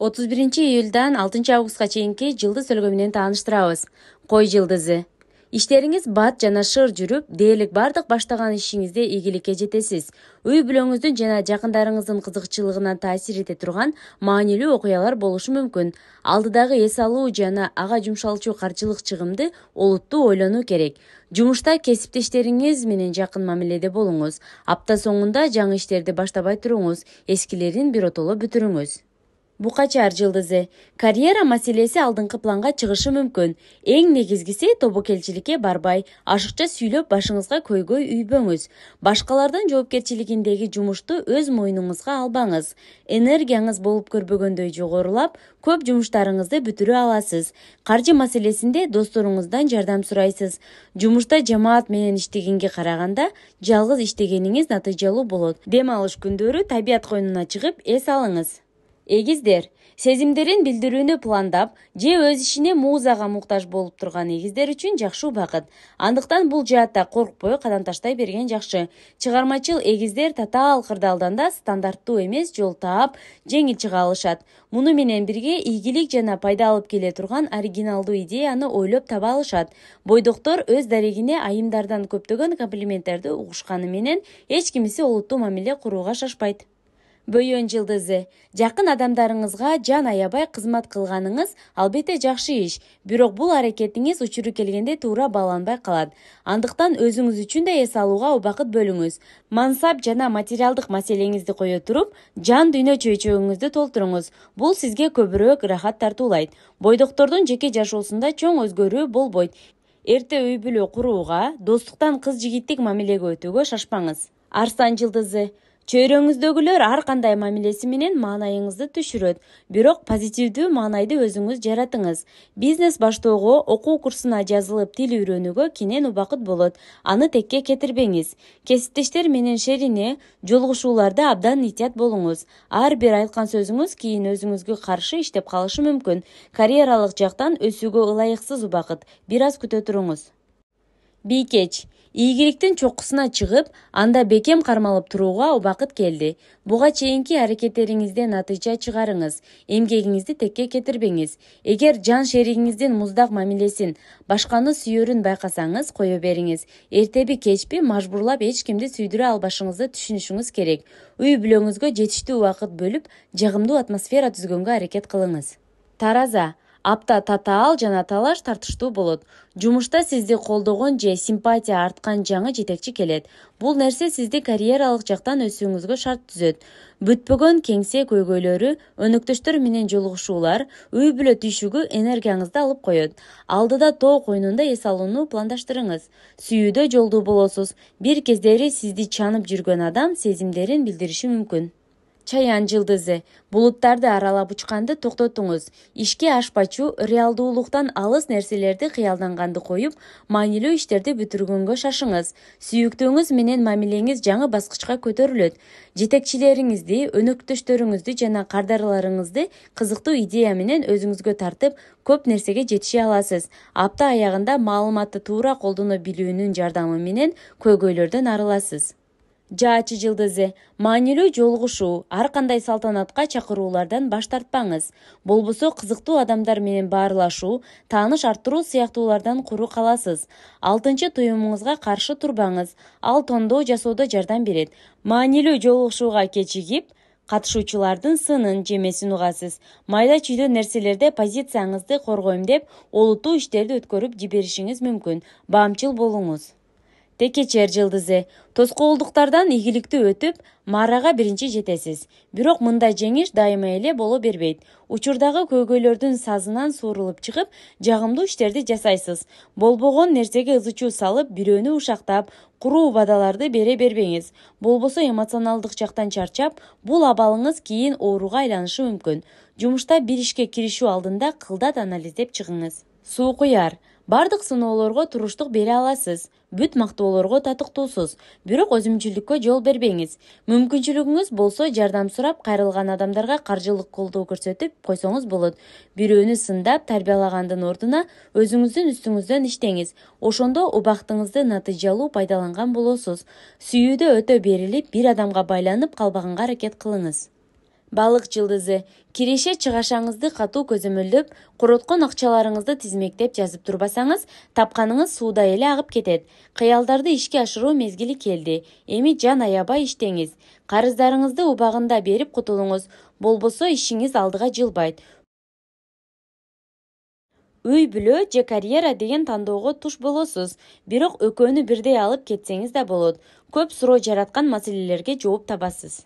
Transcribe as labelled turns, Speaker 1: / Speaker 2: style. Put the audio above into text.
Speaker 1: отуз биринчи июлдан алтынчы августка чейинки жылдыз өлгө менен тааныштырабыз кой жылдызы иштериңиз бат жана шыр жүрүп дээрлик баардык баштаган ишиңизде ийгиликке жетесиз үй бүлөңүздүн жана жакындарыңыздын кызыкчылыгына таасир эте турган маанилүү окуялар болушу мүмкүн алдыдагы эс алуу жана ага жумшалчу каржылык чыгымды олуттуу ойлонуу керек жумушта кесиптештериңиз менен жакын мамиледе болуңуз апта соңунда жаңы иштерди баштабай туруңуз эскилерин биротоло бүтүрүңүз букачар жылдызы карьера маселеси алдыңкы планга чыгышы мүмкүн эң негизгиси тобокелчиликке барбай ашыкча сүйлөп башыңызга көйгөй үйбөңүз башкалардын жоопкерчилигиндеги жумушту өз мойнуңузга албаңыз энергияңыз болуп көрбөгөндөй жогорулап көп жумуштарыңызды бүтүрө аласыз каржы маселесинде досторуңуздан жардам сурайсыз жумушта жамаат менен иштегенге караганда жалгыз иштегениңиз натыйжалуу болот дем алыш күндөрү табият койнуна чыгып эс алыңыз эгиздер сезимдерин билдирүүнү пландап же өз ишине музага муктаж болуп турган эгиздер үчүн жакшы убакыт андыктан бул жаатта коркпой кадам таштай берген жакшы чыгармачыл эгиздер татаал кырдаалданда стандарттуу эмес жол таап жеңил чыга алышат муну менен бирге ийгилик жана пайда алып келе турган оригиналдуу идеяны ойлоп таба алышат бойдоктор өз дарегине айымдардан көптөгөн комплименттерди угушканы менен эч кимиси олуттуу мамиле курууга шашпайт бөйөн жылдызы жакын адамдарыңызга жан аябай кызмат кылганыңыз албетте жакшы иш бирок бул аракетиңиз учуру келгенде туура бааланбай калат андыктан өзүңүз үчүн да эс алууга убакыт бөлүңүз мансап жана материалдык маселеңизди кое туруп жан дүйнө чөйчөгүңүздү толтуруңуз бул сизге көбүрөөк ырахат тартуулайт бойдоктордун жеке жашоосунда чоң өзгөрүү болбойт эрте үй бүлө курууга достуктан кыз жигиттик мамилеге өтүүгө шашпаңыз арстан жылдызы чөйрөңүздөгүлөр ар кандай мамилеси менен маанайыңызды түшүрөт бирок позитивдүү маанайды өзүңүз жаратыңыз бизнес баштоого окуу курсуна жазылып тил үйрөнүүгө кенен убакыт болот аны текке кетирбеңиз кесиптештер менен шерине жолугушууларда абдан этият болуңуз ар бир айткан сөзүңүз кийин өзүңүзгө каршы иштеп калышы мүмкүн карьералык жактан өсүүгө ылайыксыз убакыт бир аз күтө туруңуз бийкеч ийгиликтин чокусуна чыгып анда бекем кармалып турууга убакыт келди буга чейинки аракеттериңизден натыйжа чыгарыңыз эмгегиңизди текке кетирбеңиз эгер жан шеригиңиздин муздак мамилесин башканы сүйөрүн байкасаңыз кое бериңиз эртеби кечпи мажбурлап эч кимди сүйдүрө албашыңызды түшүнүшүңүз керек үй бүлөңүзгө жетиштүү убакыт бөлүп жагымдуу атмосфера түзгөнгө аракет кылыңыз тараза апта татаал жана талаш тартыштуу болот жумушта сизди колдогон же симпатия арткан жаңы жетекчи келет бул нерсе сизди карьералык жактан өсүүңүзгө шарт түзөт бүтпөгөн кеңсе көйгөйлөрү өнөктөштөр менен жолугушуулар үй бүлө түйшүгү энергияңызды алып коет алдыда тоо койнунда эс алууну пландаштырыңыз сүйүүдө жолдуу болосуз бир кездери сизди чанып жүргөн адам сезимдерин билдириши мүмкүн чаян жылдызы булуттарды аралап учканды токтотуңуз ишке ашпачу реалдуулуктан алыс нерселерди кыялданганды коюп маанилүү иштерди бүтүргөнгө шашыңыз сүйүктүүңүз менен мамилеңиз жаңы баскычка көтөрүлөт жетекчилериңизди өнөктөштөрүңүздү жана кардарларыңызды кызыктуу идея менен өзүңүзгө тартып көп нерсеге жетише аласыз апта аягында маалыматты туура колдоно билүүнүн жардамы менен көйгөйлөрдөн арыласыз жаачы жылдызы маанилүү жолугушуу ар кандай салтанатка чакыруулардан баш тартпаңыз болбосо кызыктуу адамдар менен баарлашуу тааныш арттыруу сыяктуулардан куру каласыз алтынчы туюмуңузга каршы турбаңыз ал тандоо жасоодо жардам берет маанилүү жолугушууга кечигип катышуучулардын сынын жемесин угасыз майда чүйдө нерселерде позицияңызды коргойм деп олуттуу иштерди өткөрүп жиберишиңиз мүмкүн баамчыл болуңуз текечер жылдызы тоскоолдуктардан ийгиликтүү өтүп маарага биринчи жетесиз бирок мындай жеңиш дайыма эле боло бербейт учурдагы көйгөйлөрдүн сазынан суурулуп чыгып жагымдуу иштерди жасайсыз болбогон нерсеге ызычу салып бирөөнү ушактап құру бадаларды бере бербеңиз болбосо эмоционалдык жактан чарчап бул абалыңыз кийин ооруга айланышы мүмкүн жумушта бир ишке киришүү алдында кылдат анализдеп чыгыңыз суу куяр бардык сыноолорго туруштук бере аласыз бүт мактоолорго татыктуусуз бирок өзүмчүлүккө жол бербеңиз мүмкүнчүлүгүңүз болсо жардам сурап кайрылган адамдарга каржылык колдоо көрсөтүп койсоңуз болот бирөөнү сындап тарбиялагандын ордуна өзүңүздүн үстүңүздөн иштеңиз ошондо убактыңызды натыйжалуу пайдаланган болосуз сүйүүдө өтө берилип бир адамга байланып калбаганга аракет кылыңыз балык жылдызы киреше чыгашаңызды катуу көзөмөлдөп короткон акчаларыңызды тизмектеп жазып турбасаңыз тапканыңыз суудай эле агып кетет кыялдарды ишке ашыруу мезгили келди эми жан аябай иштеңиз карыздарыңызды убагында берип кутулуңуз болбосо ишиңиз алдыга жылбайт үй бүлө же карьера деген тандоого туш болосуз бирок экөөнү бирдей алып кетсеңиз да болот көп суроо жараткан маселелерге жооп табасыз